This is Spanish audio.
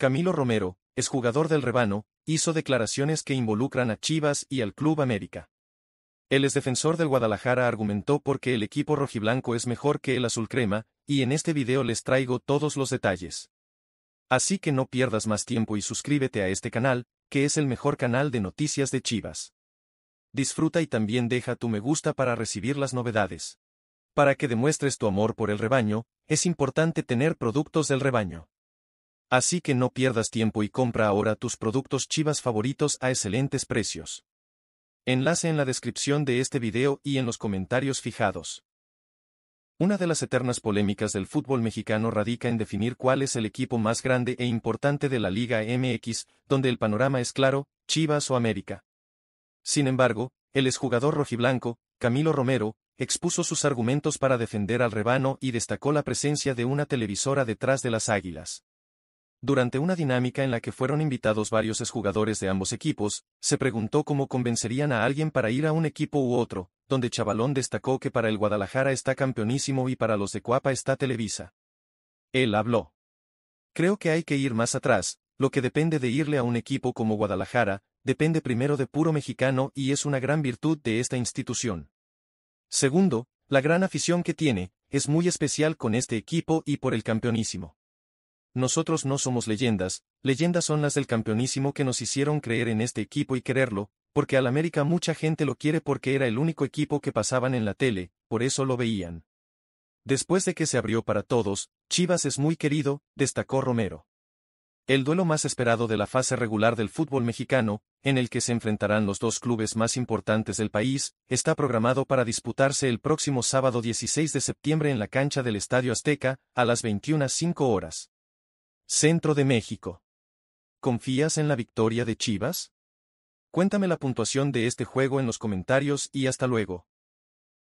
Camilo Romero, exjugador del Rebano, hizo declaraciones que involucran a Chivas y al Club América. El exdefensor del Guadalajara argumentó porque el equipo rojiblanco es mejor que el azul crema, y en este video les traigo todos los detalles. Así que no pierdas más tiempo y suscríbete a este canal, que es el mejor canal de noticias de Chivas. Disfruta y también deja tu me gusta para recibir las novedades. Para que demuestres tu amor por el rebaño, es importante tener productos del rebaño. Así que no pierdas tiempo y compra ahora tus productos chivas favoritos a excelentes precios. Enlace en la descripción de este video y en los comentarios fijados. Una de las eternas polémicas del fútbol mexicano radica en definir cuál es el equipo más grande e importante de la Liga MX, donde el panorama es claro, Chivas o América. Sin embargo, el exjugador rojiblanco, Camilo Romero, expuso sus argumentos para defender al rebano y destacó la presencia de una televisora detrás de las águilas. Durante una dinámica en la que fueron invitados varios exjugadores de ambos equipos, se preguntó cómo convencerían a alguien para ir a un equipo u otro, donde Chavalón destacó que para el Guadalajara está campeonísimo y para los de Cuapa está Televisa. Él habló. Creo que hay que ir más atrás, lo que depende de irle a un equipo como Guadalajara, depende primero de puro mexicano y es una gran virtud de esta institución. Segundo, la gran afición que tiene, es muy especial con este equipo y por el campeonísimo. Nosotros no somos leyendas, leyendas son las del campeonísimo que nos hicieron creer en este equipo y quererlo, porque al América mucha gente lo quiere porque era el único equipo que pasaban en la tele, por eso lo veían. Después de que se abrió para todos, Chivas es muy querido, destacó Romero. El duelo más esperado de la fase regular del fútbol mexicano, en el que se enfrentarán los dos clubes más importantes del país, está programado para disputarse el próximo sábado 16 de septiembre en la cancha del Estadio Azteca, a las 21.05 horas. Centro de México. ¿Confías en la victoria de Chivas? Cuéntame la puntuación de este juego en los comentarios y hasta luego.